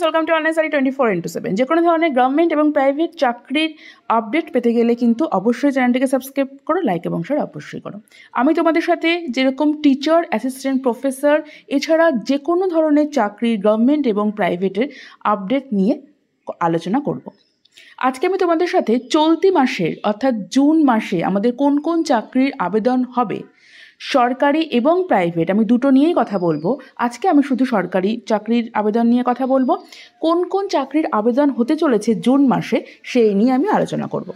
friends welcome to online সারি twenty four into seven যে কোনো ধরনের গভর্নমেন্ট এবং প্রাইভেট চাকরির আপডেট পেতে গেলে কিন্তু অবশ্যই চ্যানেলটিকে সাবস্ক্রাইব করো লাইক এবং শেয়ার অবশ্যই করো আমি তোমাদের সাথে যেরকম টিচার অ্যাসিস্ট্যান্ট প্রফেসর এছাড়া যে কোনো ধরনের চাকরি গভর্নমেন্ট এবং প্রাইভেটের আপডেট নিয়ে আলোচনা করব আজকে আমি তোমাদের সাথে চলতি মাসের অর্থাৎ জুন মাসে আমাদের কোন কোন চাকরির আবেদন হবে সরকারি এবং প্রাইভেট আমি দুটো নিয়েই কথা বলবো আজকে আমি শুধু সরকারি চাকরির আবেদন নিয়ে কথা বলবো কোন কোন চাকরির আবেদন হতে চলেছে জুন মাসে সেই নিয়ে আমি আলোচনা করব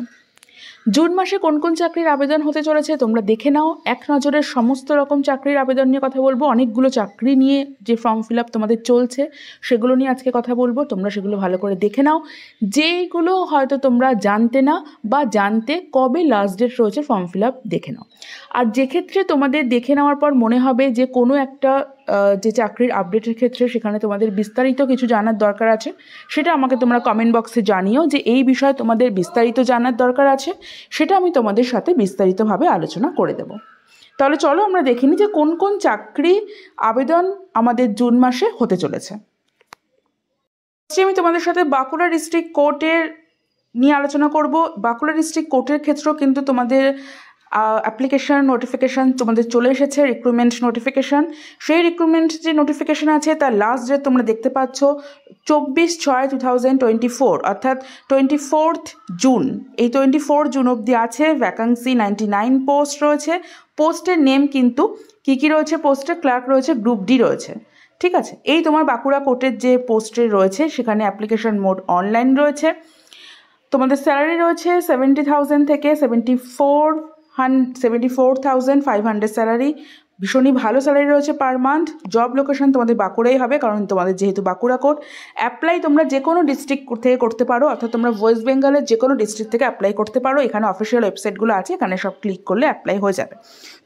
জুন মাসে কোন কোন চাকরির আবেদন হতে চলেছে তোমরা দেখে নাও এক নজরে সমস্ত রকম চাকরির আবেদন নিয়ে কথা বলবো অনেকগুলো চাকরি নিয়ে যে ফর্ম ফিল আপ তোমাদের চলছে সেগুলো নিয়ে আজকে কথা বলবো তোমরা সেগুলো ভালো করে দেখে নাও যেইগুলো হয়তো তোমরা জানতে না বা জানতে কবে লাস্ট ডেট রয়েছে ফর্ম ফিল আপ দেখে নাও আর যে ক্ষেত্রে তোমাদের দেখে নেওয়ার পর মনে হবে যে কোনো একটা যে চাকরির আপডেটের ক্ষেত্রে সেখানে তোমাদের বিস্তারিত কিছু জানার দরকার আছে সেটা আমাকে তোমরা কমেন্ট বক্সে জানিও যে এই বিষয়ে তোমাদের বিস্তারিত জানার দরকার আছে সেটা আমি তোমাদের সাথে বিস্তারিতভাবে আলোচনা করে দেব তাহলে চলো আমরা দেখিনি যে কোন কোন চাকরি আবেদন আমাদের জুন মাসে হতে চলেছে আমি তোমাদের সাথে বাঁকুড়া ডিস্ট্রিক্ট কোর্টের নিয়ে আলোচনা করব বাঁকুড়া ডিস্ট্রিক্ট কোর্টের ক্ষেত্রেও কিন্তু তোমাদের অ্যাপ্লিকেশান নোটিফিকেশান তোমাদের চলে এসেছে রিক্রুটমেন্ট নোটিফিকেশান সেই রিক্রুটমেন্ট যে নোটিফিকেশান আছে তার লাস্ট ডেট তোমরা দেখতে পাচ্ছ চব্বিশ ছয় টু থাউজেন্ড টোয়েন্টি ফোর অর্থাৎ টোয়েন্টি ফোর্থ জুন এই টোয়েন্টি ফোর জুন অবধি আছে ভ্যাকান্সি নাইনটি নাইন পোস্ট রয়েছে পোস্টের নেম কিন্তু কী কী রয়েছে পোস্টে ক্লার্ক রয়েছে গ্রুপ ডি রয়েছে ঠিক আছে এই তোমার বাঁকুড়া কোর্টের যে পোস্টে রয়েছে সেখানে অ্যাপ্লিকেশন মোড অনলাইন রয়েছে তোমাদের স্যালারি রয়েছে সেভেন্টি থাউজেন্ড থেকে সেভেন্টি ফোর 174,500 salary ভীষণই ভালো স্যালারি রয়েছে পার মান্থ জব লোকেশন তোমাদের বাঁকুড়াই হবে কারণ তোমাদের যেহেতু বাঁকুড়া কোর্ট অ্যাপ্লাই তোমরা যে কোনো ডিস্ট্রিক্ট থেকে করতে পারো অর্থাৎ তোমরা ওয়েস্ট বেঙ্গলের যে কোনো ডিস্ট্রিক্ট থেকে অ্যাপ্লাই করতে পারো এখানে অফিসিয়াল ওয়েবসাইটগুলো আছে এখানে সব ক্লিক করলে অ্যাপ্লাই হয়ে যাবে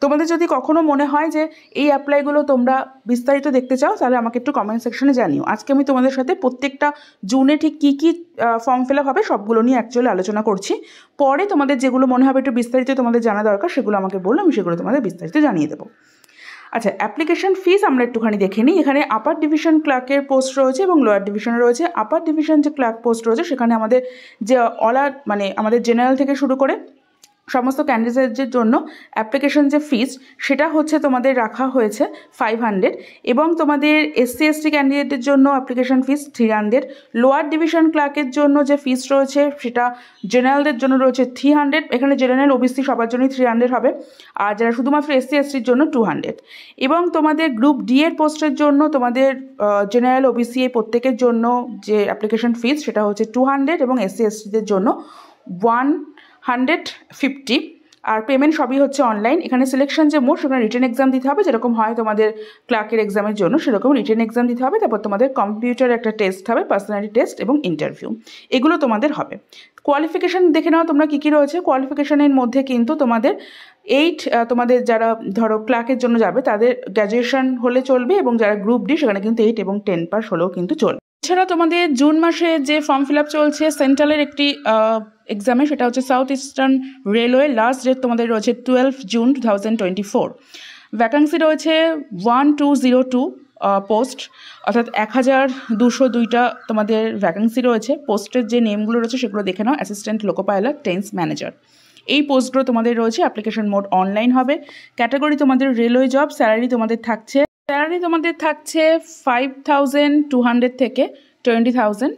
তোমাদের যদি কখনো মনে হয় যে এই অ্যাপ্লাইগুলো তোমরা বিস্তারিত দেখতে চাও তাহলে আমাকে একটু কমেন্ট সেকশনে জানিও আজকে আমি তোমাদের সাথে প্রত্যেকটা জুনে ঠিক কী কী ফর্ম ফিল আপ হবে সবগুলো নিয়ে অ্যাকচুয়ালি আলোচনা করছি পরে তোমাদের যেগুলো মনে হবে একটু বিস্তারিত তোমাদের জানা দরকার সেগুলো আমাকে বললো আমি সেগুলো তোমাদের বিস্তারিত জানিয়ে দেবো আচ্ছা অ্যাপ্লিকেশন ফিস আমরা একটুখানি দেখে নিই এখানে আপার ডিভিশন ক্লার্কের পোস্ট রয়েছে এবং লোয়ার ডিভিশনে রয়েছে আপার ডিভিশন যে ক্লার্ক পোস্ট রয়েছে সেখানে আমাদের যে অলার মানে আমাদের জেনারেল থেকে শুরু করে সমস্ত ক্যান্ডিডেটদের জন্য অ্যাপ্লিকেশন যে ফিজ সেটা হচ্ছে তোমাদের রাখা হয়েছে ফাইভ হান্ড্রেড এবং তোমাদের এসসি এসটি ক্যান্ডিডেটের জন্য application fees three hundred lower division ক্লার্কের জন্য যে ফিজ রয়েছে সেটা জেনারেলদের জন্য রয়েছে থ্রি হান্ড্রেড এখানে জেনারেল ওবিসি সবার জন্যই থ্রি হান্ড্রেড হবে আর যারা শুধুমাত্র এসসি এসটির জন্য টু হান্ড্রেড এবং তোমাদের গ্রুপ ডি এর পোস্টের জন্য তোমাদের জেনারেল ওবিসি এ প্রত্যেকের জন্য যে অ্যাপ্লিকেশন ফিজ সেটা হচ্ছে টু হান্ড্রেড এবং এসসি এসটিদের জন্য ওয়ান হান্ড্রেড ফিফটি আর পেমেন্ট সবই হচ্ছে অনলাইন এখানে সিলেকশন যে মোট সেখানে রিটার্ন এক্সাম দিতে হবে যেরকম হয় তোমাদের ক্লার্কের এক্সামের জন্য সেরকম রিটার্ন এক্সাম দিতে হবে তারপর তোমাদের কম্পিউটার একটা টেস্ট হবে পার্সোনালিটি টেস্ট এবং ইন্টারভিউ এগুলো তোমাদের হবে কোয়ালিফিকেশান দেখে নাও তোমরা কী কী রয়েছে কোয়ালিফিকেশানের মধ্যে কিন্তু তোমাদের এইট তোমাদের যারা ধরো ক্লার্কের জন্য যাবে তাদের গ্র্যাজুয়েশন হলে চলবে এবং যারা গ্রুপ ডি সেখানে কিন্তু এইট এবং টেন পাস হলেও কিন্তু চলবে এছাড়া তোমাদের জুন মাসে যে ফর্ম ফিল আপ চলছে সেন্ট্রালের একটি এক্সামে সেটা হচ্ছে south eastern railway last date তোমাদের রয়েছে twelve June two thousand twenty four vacancy রয়েছে one two zero two post অর্থাৎ এক হাজার দুশো দুইটা তোমাদের ভ্যাকান্সি রয়েছে পোস্টের যে নেমগুলো রয়েছে সেগুলো দেখে নাও অ্যাসিস্ট্যান্ট লোকোপাইলট টেন্স ম্যানেজার এই পোস্টগুলো তোমাদের রয়েছে অ্যাপ্লিকেশন মোড অনলাইন হবে ক্যাটাগরি তোমাদের রেলওয়ে জব স্যালারি তোমাদের থাকছে স্যালারি তোমাদের থাকছে ফাইভ থাউজেন্ড টু হান্ড্রেড থেকে twenty thousand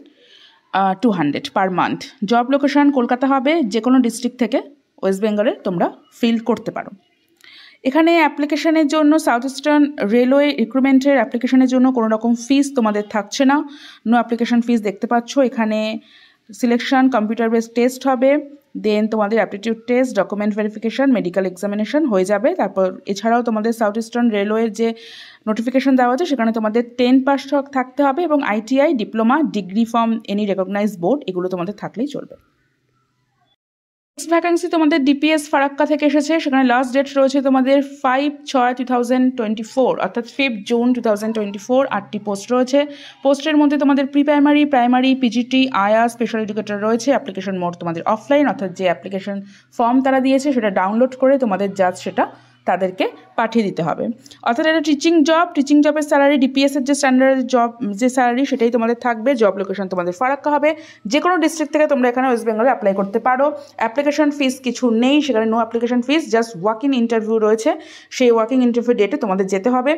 two hundred per month job location Kolkata হবে যে কোনো ডিস্ট্রিক্ট থেকে ওয়েস্ট বেঙ্গলে তোমরা ফিল করতে পারো এখানে অ্যাপ্লিকেশনের জন্য সাউথ ইস্টার্ন রেলওয়ে রিক্রুটমেন্টের অ্যাপ্লিকেশনের জন্য কোনো রকম ফিস তোমাদের থাকছে না নো অ্যাপ্লিকেশন ফিস দেখতে পাচ্ছ এখানে সিলেকশন কম্পিউটার বেস টেস্ট হবে দেন তোমাদের aptitude test document verification medical examination হয়ে যাবে তারপর এছাড়াও তোমাদের সাউথ ইস্টার্ন রেলওয়ের যে নোটিফিকেশান দেওয়া আছে সেখানে তোমাদের টেন পাস থাকতে হবে এবং ITI diploma degree form any recognise board এগুলো তোমাদের থাকলেই চলবে নেক্সট ভ্যাকান্সি তোমাদের ডিপিএস ফারাক্কা থেকে এসেছে সেখানে লাস্ট ডেট রয়েছে তোমাদের ফাইভ ছয় টু থাউজেন্ড টোয়েন্টি ফোর অর্থাৎ fifth June two thousand twenty four আটটি পোস্ট রয়েছে পোস্টের মধ্যে তোমাদের প্রি প্রাইমারি প্রাইমারি পিজিটি আয়া স্পেশাল এডুকেটর রয়েছে অ্যাপ্লিকেশন মোড তোমাদের অফলাইন অর্থাৎ যে অ্যাপ্লিকেশন ফর্ম তারা দিয়েছে সেটা ডাউনলোড করে তোমাদের যা সেটা তাদেরকে পাঠিয়ে দিতে হবে অর্থাৎ এটা টিচিং জব টিচিং জবের স্যালারি ডিপিএসের যে স্ট্যান্ডার্ড জব যে স্যালারি সেটাই তোমাদের থাকবে জব লোকেশন তোমাদের ফারাক্কা হবে যে কোনো ডিস্ট্রিক্ট থেকে তোমরা এখানে ওয়েস্ট বেঙ্গলে অ্যাপ্লাই করতে পারো অ্যাপ্লিকেশন ফিস কিছু নেই সেখানে no application fees just walking interview রয়েছে সেই ওয়াকিং ইন্টারভিউ ডেটে তোমাদের যেতে হবে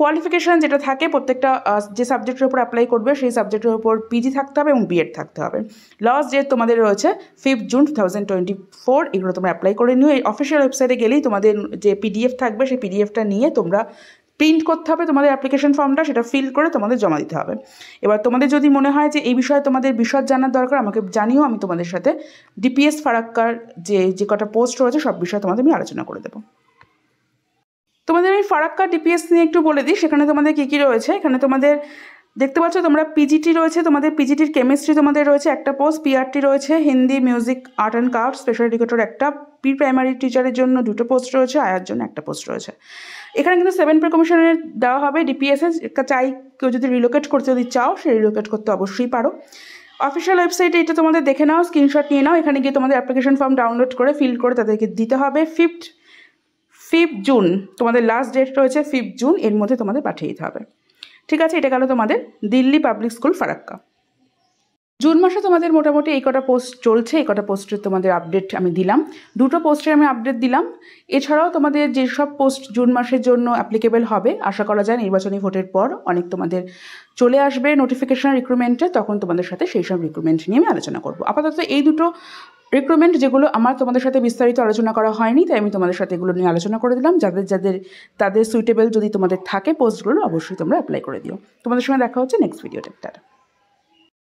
কোয়ালিফিকেশান যেটা থাকে প্রত্যেকটা যে সাবজেক্টের উপর অ্যাপ্লাই করবে সেই সাবজেক্টের উপর পিজি থাকতে হবে এবং বিএড থাকতে হবে লাস্ট ডেট তোমাদের রয়েছে fifth June two thousand twenty four এগুলো তোমরা অ্যাপ্লাই করে নিও এই অফিসিয়াল ওয়েবসাইটে গেলেই তোমাদের যে পিডিএফ থাকবে সেই পিডিএফটা নিয়ে তোমরা প্রিন্ট করতে হবে তোমাদের অ্যাপ্লিকেশন ফর্মটা সেটা ফিল করে তোমাদের জমা দিতে হবে এবার তোমাদের যদি মনে হয় যে এই বিষয়ে তোমাদের বিশদ জানার দরকার আমাকে জানিও আমি তোমাদের সাথে ডিপিএস ফারাক্কার যে যে কটা পোস্ট রয়েছে সব বিষয়ে তোমাদের আমি আলোচনা করে দেবো তোমাদের আমি ফারাক্কা ডিপিএস নিয়ে একটু বলে দিই সেখানে তোমাদের কী কী রয়েছে এখানে তোমাদের দেখতে পাচ্ছ তোমরা পিজিটি রয়েছে তোমাদের পিজিটির কেমিস্ট্রি তোমাদের রয়েছে একটা পোস্ট পিআরটি রয়েছে Hindi music art and craft special educator একটা প্রি প্রাইমারি টিচারের জন্য দুটো পোস্ট রয়েছে আয়ার জন্য একটা পোস্ট রয়েছে এখানে কিন্তু সেভেন প্রে কমিশনের দেওয়া হবে ডিপিএসএ চাই কেউ যদি রিলোকেট করতে যদি চাও সে রিলোকেট করতে অবশ্যই পারো অফিসিয়াল ওয়েবসাইটে এটা তোমাদের দেখে নাও স্ক্রিনশট নিয়ে নাও এখানে গিয়ে তোমাদের অ্যাপ্লিকেশন ফর্ম ডাউনলোড করে ফিল করে তাদেরকে দিতে হবে ফিফথ ফিফ জুন তোমাদের লাস্ট ডেট রয়েছে ফিফ জুন এর মধ্যে তোমাদের পাঠিয়ে দিতে হবে ঠিক আছে এটা গেল তোমাদের Delhi public school Farakka June মাসে তোমাদের মোটামুটি এই কটা পোস্ট চলছে এই কটা পোস্টের তোমাদের আপডেট আমি দিলাম দুটো পোস্টের আমি আপডেট দিলাম এছাড়াও তোমাদের যেসব পোস্ট জুন মাসের জন্য অ্যাপ্লিকেবল হবে আশা করা যায় নির্বাচনী ভোটের পর অনেক তোমাদের চলে আসবে নোটিফিকেশন রিক্রুটমেন্টে তখন তোমাদের সাথে সেই সব রিক্রুটমেন্ট নিয়ে আমি আলোচনা করবো আপাতত এই দুটো রিক্রুটমেন্ট যেগুলো আমার তোমাদের সাথে বিস্তারিত আলোচনা করা হয়নি তাই আমি তোমাদের সাথে এগুলো নিয়ে আলোচনা করে দিলাম যাদের যাদের তাদের সুইটেবল যদি তোমাদের থাকে পোস্টগুলো অবশ্যই তোমরা অ্যাপ্লাই করে দিও তোমাদের সঙ্গে দেখা হচ্ছে নেক্সট ভিডিও